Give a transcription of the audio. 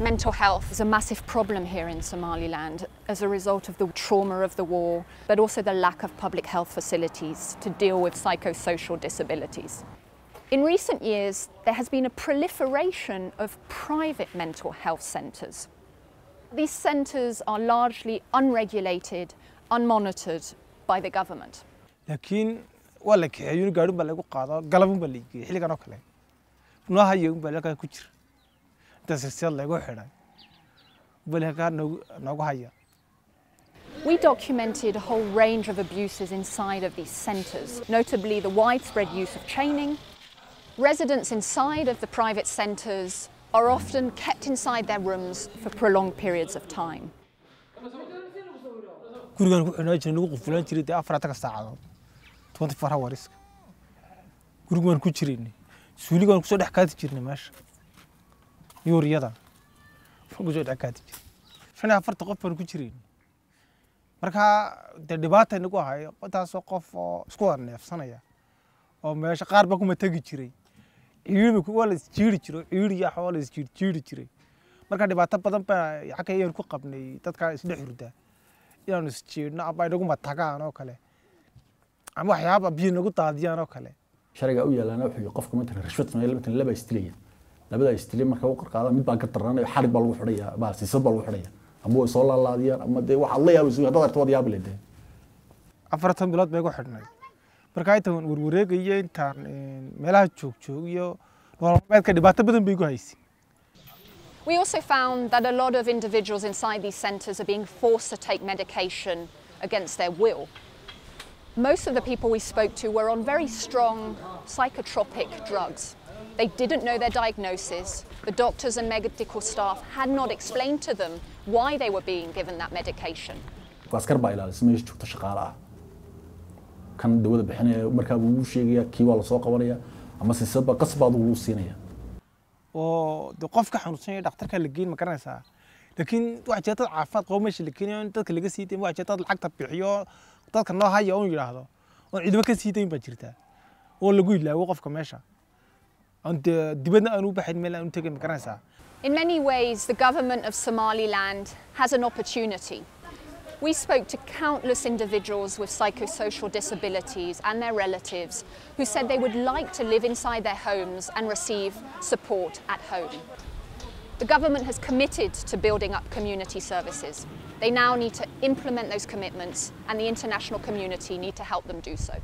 Mental health is a massive problem here in Somaliland as a result of the trauma of the war, but also the lack of public health facilities to deal with psychosocial disabilities. In recent years, there has been a proliferation of private mental health centres. These centres are largely unregulated, unmonitored by the government. We documented a whole range of abuses inside of these centres, notably the widespread use of chaining. Residents inside of the private centres are often kept inside their rooms for prolonged periods of time. twenty four hours yuuriyada ragusoo dhakaadib shan iyo qof baan ku jirayn markaa dee dhibaata inagu ahay taasoo qof oo isku wada neefsanaya oo meesha qaar ba kuma tegi jiray waa la isjiiri jiro ciiri iyo la isjiirjiiri jiray marka dhibaato badan baa xagga ayaan ku qabnay dadkaa isdhex hurda inaanu isjiirno aba inaguma tagaan oo kale ama waxyaaba biyo nagu daadiyaan oo kale sharciga u yaalana wuxuu qofka matalan rashwad sameeya matalan laba isdilayaan labada istili marka u qarqaadaan mid baa ka tarananayo xarig baa lagu xidhaya baa siisad baa lagu xidhaya ama way soo laalaadiyaan ama dee waxa la yaabaysu haddaad aragto waad yaabi leedahay afartan bilood bay ku xidhnay marka intaan warwareegayo intaan meelaha joogjoogyo nololmeedka dhibaato badan bay ku haysay We also found that a lot of individuals inside these centres are being forced to take medication against their will. Most of the people we spoke to were on very strong psychotropic drugs. They didn't know their diagnosis. The doctors and medical staff had not explained to them why they were being given that medication. askar baa ilaalisay meesha joogta shaqaale ah kan dawada bixinaya markaa wuu sheegaya kii waa lasoo qabanaya ama siisad baa qas baad wuu siinaya oo de qofka xanuunsanaya dhakhtarka la geyn ma garanaysaa laakiin waxa jirta dad caafimaad qabo meesha la keenayo in dadka laga sii dayn waxa jirta dad lacagta bixiyo dadka noo haya un yidhaahdo oon ciidamo ka sii dayn baa jirta oo lagu ilaawo qofka meesha In many ways, the government of Somaliland has an opportunity. We spoke to countless individuals with psychosocial disabilities and their relatives who said they would like to live inside their homes and receive support at home. The government has committed to building up community services. They now need to implement those commitments and the international community need to help them do so.